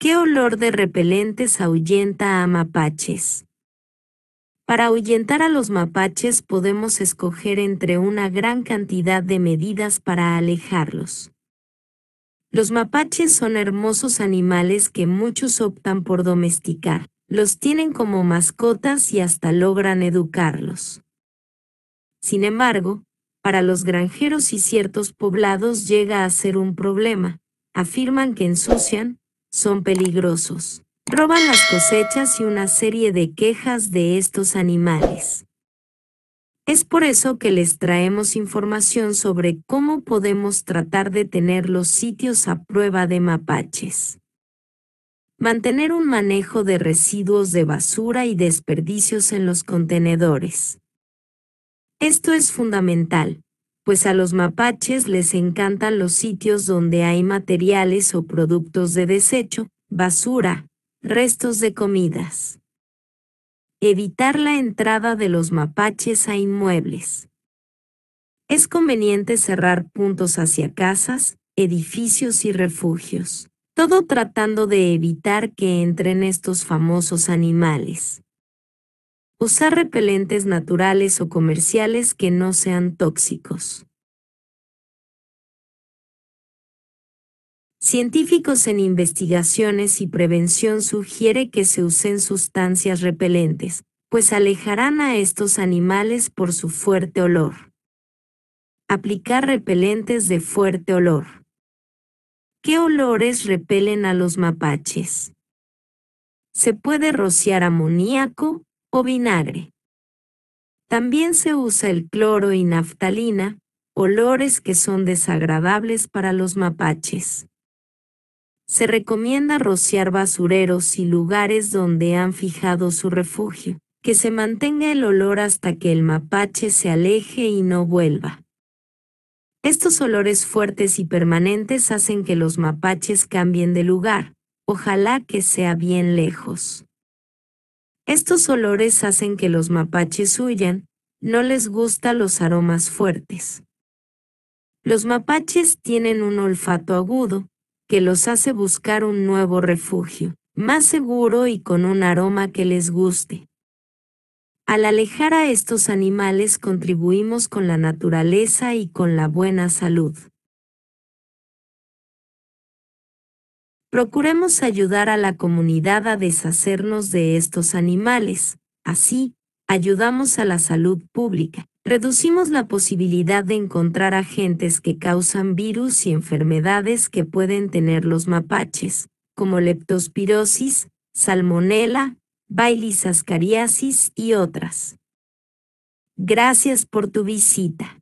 ¿Qué olor de repelentes ahuyenta a mapaches? Para ahuyentar a los mapaches podemos escoger entre una gran cantidad de medidas para alejarlos. Los mapaches son hermosos animales que muchos optan por domesticar. Los tienen como mascotas y hasta logran educarlos. Sin embargo, para los granjeros y ciertos poblados llega a ser un problema. Afirman que ensucian, son peligrosos. Roban las cosechas y una serie de quejas de estos animales. Es por eso que les traemos información sobre cómo podemos tratar de tener los sitios a prueba de mapaches. Mantener un manejo de residuos de basura y desperdicios en los contenedores. Esto es fundamental, pues a los mapaches les encantan los sitios donde hay materiales o productos de desecho, basura, restos de comidas. Evitar la entrada de los mapaches a inmuebles. Es conveniente cerrar puntos hacia casas, edificios y refugios, todo tratando de evitar que entren estos famosos animales. Usar repelentes naturales o comerciales que no sean tóxicos. Científicos en investigaciones y prevención sugiere que se usen sustancias repelentes, pues alejarán a estos animales por su fuerte olor. Aplicar repelentes de fuerte olor. ¿Qué olores repelen a los mapaches? Se puede rociar amoníaco, o vinagre. También se usa el cloro y naftalina, olores que son desagradables para los mapaches. Se recomienda rociar basureros y lugares donde han fijado su refugio, que se mantenga el olor hasta que el mapache se aleje y no vuelva. Estos olores fuertes y permanentes hacen que los mapaches cambien de lugar, ojalá que sea bien lejos. Estos olores hacen que los mapaches huyan, no les gustan los aromas fuertes. Los mapaches tienen un olfato agudo, que los hace buscar un nuevo refugio, más seguro y con un aroma que les guste. Al alejar a estos animales contribuimos con la naturaleza y con la buena salud. Procuremos ayudar a la comunidad a deshacernos de estos animales. Así, ayudamos a la salud pública, reducimos la posibilidad de encontrar agentes que causan virus y enfermedades que pueden tener los mapaches, como leptospirosis, salmonela, ascariasis y otras. Gracias por tu visita.